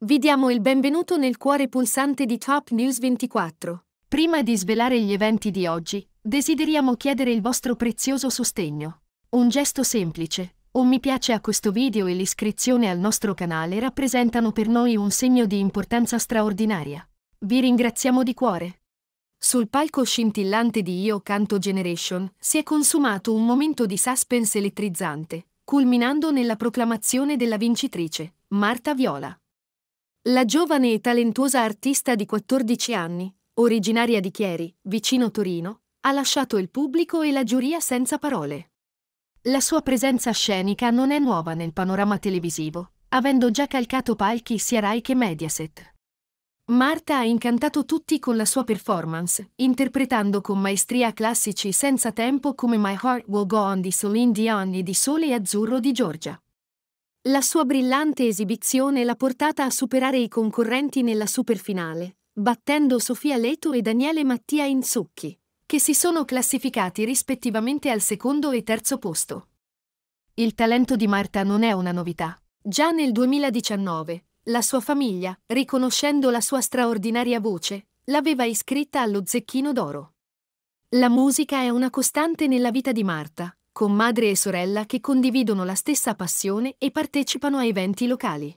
Vi diamo il benvenuto nel cuore pulsante di Top News 24. Prima di svelare gli eventi di oggi, desideriamo chiedere il vostro prezioso sostegno. Un gesto semplice, un mi piace a questo video e l'iscrizione al nostro canale rappresentano per noi un segno di importanza straordinaria. Vi ringraziamo di cuore. Sul palco scintillante di Io Canto Generation si è consumato un momento di suspense elettrizzante, culminando nella proclamazione della vincitrice, Marta Viola. La giovane e talentuosa artista di 14 anni, originaria di Chieri, vicino Torino, ha lasciato il pubblico e la giuria senza parole. La sua presenza scenica non è nuova nel panorama televisivo, avendo già calcato palchi sia Rai che Mediaset. Marta ha incantato tutti con la sua performance, interpretando con maestria classici senza tempo come My Heart Will Go On di Celine Dion e di Sole e Azzurro di Giorgia. La sua brillante esibizione l'ha portata a superare i concorrenti nella superfinale, battendo Sofia Leto e Daniele Mattia Inzucchi, che si sono classificati rispettivamente al secondo e terzo posto. Il talento di Marta non è una novità. Già nel 2019, la sua famiglia, riconoscendo la sua straordinaria voce, l'aveva iscritta allo Zecchino d'Oro. La musica è una costante nella vita di Marta, con madre e sorella che condividono la stessa passione e partecipano a eventi locali.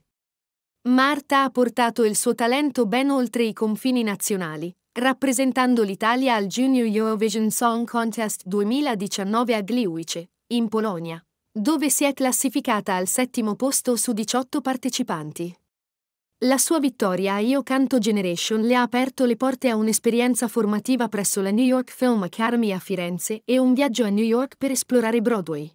Marta ha portato il suo talento ben oltre i confini nazionali, rappresentando l'Italia al Junior Eurovision Song Contest 2019 a Gliwice, in Polonia, dove si è classificata al settimo posto su 18 partecipanti. La sua vittoria a Io Canto Generation le ha aperto le porte a un'esperienza formativa presso la New York Film Academy a Firenze e un viaggio a New York per esplorare Broadway.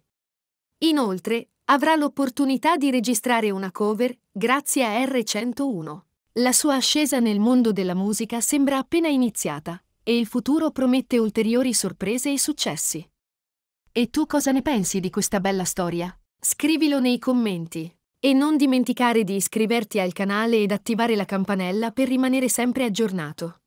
Inoltre, avrà l'opportunità di registrare una cover grazie a R101. La sua ascesa nel mondo della musica sembra appena iniziata e il futuro promette ulteriori sorprese e successi. E tu cosa ne pensi di questa bella storia? Scrivilo nei commenti. E non dimenticare di iscriverti al canale ed attivare la campanella per rimanere sempre aggiornato.